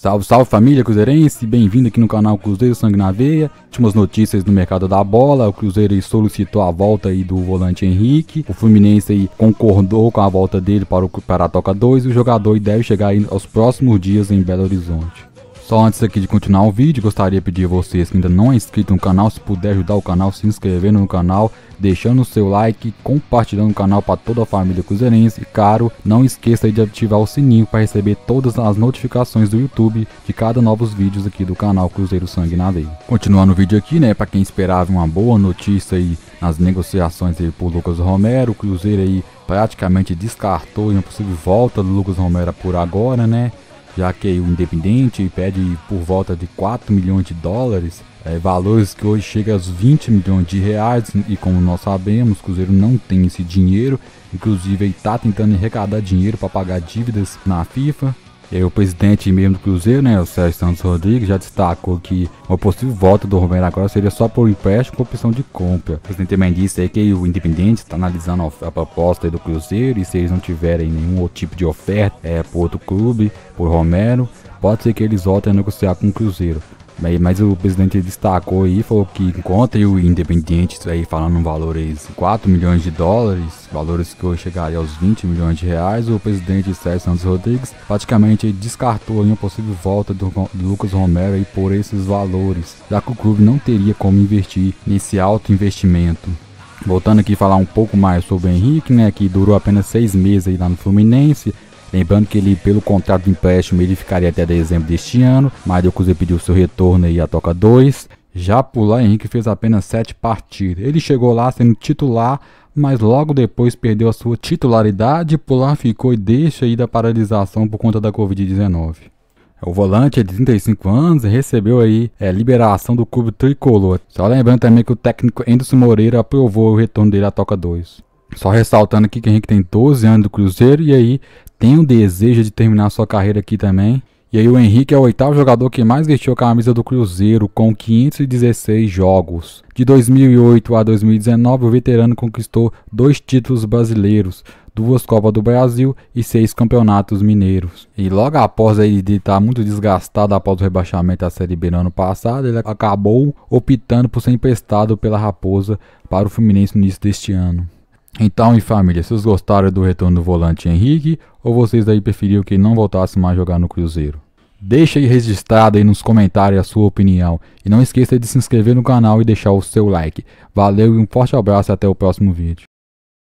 Salve, salve família cruzeirense, bem-vindo aqui no canal Cruzeiro Sangue na Veia. Últimas notícias do mercado da bola, o Cruzeiro solicitou a volta aí do volante Henrique, o Fluminense concordou com a volta dele para, o, para a Toca 2 e o jogador deve chegar aos próximos dias em Belo Horizonte. Só antes aqui de continuar o vídeo, gostaria de pedir a vocês que ainda não é inscrito no canal, se puder ajudar o canal se inscrevendo no canal, deixando o seu like, compartilhando o canal para toda a família cruzeirense e caro, não esqueça de ativar o sininho para receber todas as notificações do YouTube de cada novos vídeos aqui do canal Cruzeiro Sangue na Lei. Continuando o vídeo aqui, né, para quem esperava uma boa notícia aí nas negociações aí por Lucas Romero, o Cruzeiro aí praticamente descartou uma possível volta do Lucas Romero por agora, né? já que o Independente pede por volta de 4 milhões de dólares, é, valores que hoje chegam aos 20 milhões de reais, e como nós sabemos, o Cruzeiro não tem esse dinheiro, inclusive está tentando arrecadar dinheiro para pagar dívidas na FIFA, e é, o presidente mesmo do Cruzeiro, né, o Sérgio Santos Rodrigues, já destacou que uma possível volta do Romero agora seria só por empréstimo com opção de compra. O presidente também disse aí que o Independente está analisando a proposta do Cruzeiro e se eles não tiverem nenhum outro tipo de oferta é, por outro clube, por Romero, pode ser que eles voltem a negociar com o Cruzeiro. Mas o presidente destacou aí, falou que encontre o Independiente, aí falando em valores 4 milhões de dólares, valores que hoje chegaria aos 20 milhões de reais, o presidente Sérgio Santos Rodrigues praticamente descartou uma possível volta do, do Lucas Romero aí por esses valores, já que o clube não teria como investir nesse alto investimento. Voltando aqui a falar um pouco mais sobre o Henrique, né, que durou apenas seis meses aí lá no Fluminense, Lembrando que ele, pelo contrato de empréstimo, ele ficaria até dezembro deste ano. Mario Cruzeiro pediu seu retorno aí à toca 2. Já por lá, Henrique fez apenas 7 partidas. Ele chegou lá sendo titular, mas logo depois perdeu a sua titularidade. Por lá ficou e deixa aí da paralisação por conta da Covid-19. É, o volante é de 35 anos recebeu aí é, liberação do clube tricolor. Só lembrando também que o técnico Anderson Moreira aprovou o retorno dele à Toca 2. Só ressaltando aqui que Henrique tem 12 anos do Cruzeiro e aí tem o desejo de terminar sua carreira aqui também. E aí o Henrique é o oitavo jogador que mais vestiu a camisa do Cruzeiro, com 516 jogos. De 2008 a 2019, o veterano conquistou dois títulos brasileiros, duas Copas do Brasil e seis campeonatos mineiros. E logo após ele estar muito desgastado após o rebaixamento da Série B no ano passado, ele acabou optando por ser emprestado pela Raposa para o Fluminense no início deste ano. Então, e família, vocês gostaram do retorno do volante Henrique ou vocês aí preferiam que ele não voltasse mais a jogar no Cruzeiro? Deixa aí registrado aí nos comentários a sua opinião e não esqueça de se inscrever no canal e deixar o seu like. Valeu e um forte abraço e até o próximo vídeo.